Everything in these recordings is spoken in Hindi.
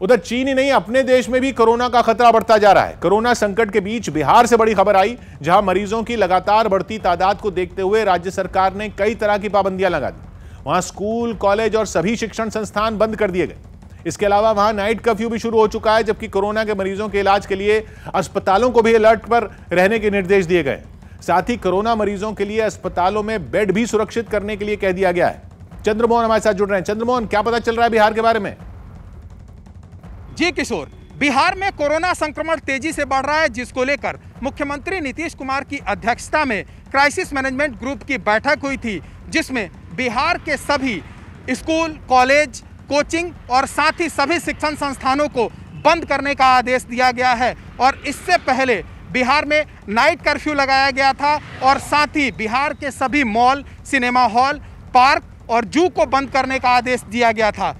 उधर चीन ही नहीं अपने देश में भी कोरोना का खतरा बढ़ता जा रहा है कोरोना संकट के बीच बिहार से बड़ी खबर आई जहां मरीजों की लगातार बढ़ती तादाद को देखते हुए राज्य सरकार ने कई तरह की पाबंदियां लगा दी वहां स्कूल कॉलेज और सभी शिक्षण संस्थान बंद कर दिए गए इसके अलावा वहां नाइट कर्फ्यू भी शुरू हो चुका है जबकि कोरोना के मरीजों के इलाज के लिए अस्पतालों को भी अलर्ट पर रहने के निर्देश दिए गए साथ ही कोरोना मरीजों के लिए अस्पतालों में बेड भी सुरक्षित करने के लिए कह दिया गया है चंद्रमोहन हमारे साथ जुड़ रहे हैं चंद्रमोहन क्या पता चल रहा है बिहार के बारे में जी किशोर बिहार में कोरोना संक्रमण तेजी से बढ़ रहा है जिसको लेकर मुख्यमंत्री नीतीश कुमार की अध्यक्षता में क्राइसिस मैनेजमेंट ग्रुप की बैठक हुई थी जिसमें बिहार के सभी स्कूल कॉलेज कोचिंग और साथ ही सभी शिक्षण संस्थानों को बंद करने का आदेश दिया गया है और इससे पहले बिहार में नाइट कर्फ्यू लगाया गया था और साथ ही बिहार के सभी मॉल सिनेमा हॉल पार्क और जू को बंद करने का आदेश दिया गया था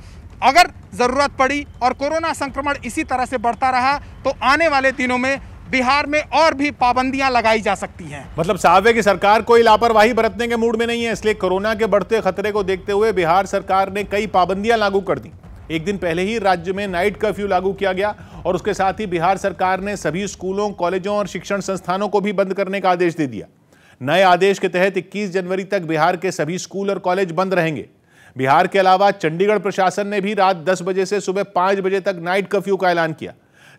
अगर ज़रूरत पड़ी और कोरोना संक्रमण इसी तरह से बढ़ता रहा तो आने वाले दिनों में बिहार में और भी पाबंदियां लगाई जा सकती हैं मतलब सावे की सरकार कोई लापरवाही बरतने के मूड में नहीं है इसलिए कोरोना के बढ़ते खतरे को देखते हुए बिहार सरकार ने कई पाबंदियां लागू कर दी एक दिन पहले ही राज्य में नाइट कर्फ्यू लागू किया गया और उसके साथ ही बिहार सरकार ने सभी स्कूलों कॉलेजों और शिक्षण संस्थानों को भी बंद करने का आदेश दे दिया नए आदेश के तहत इक्कीस जनवरी तक बिहार के सभी स्कूल और कॉलेज बंद रहेंगे बिहार के अलावा चंडीगढ़ प्रशासन ने भी रात दस बजे से सुबह पांच बजे तक नाइट कर्फ्यू का ऐलान किया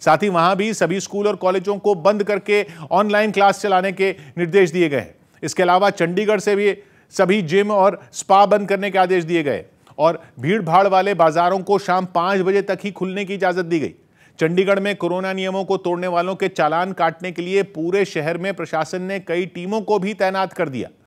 साथ ही वहां भी सभी स्कूल और कॉलेजों को बंद करके ऑनलाइन क्लास चलाने के निर्देश दिए गए हैं इसके अलावा चंडीगढ़ से भी सभी जिम और स्पा बंद करने के आदेश दिए गए और भीड़ भाड़ वाले बाजारों को शाम पाँच बजे तक ही खुलने की इजाज़त दी गई चंडीगढ़ में कोरोना नियमों को तोड़ने वालों के चालान काटने के लिए पूरे शहर में प्रशासन ने कई टीमों को भी तैनात कर दिया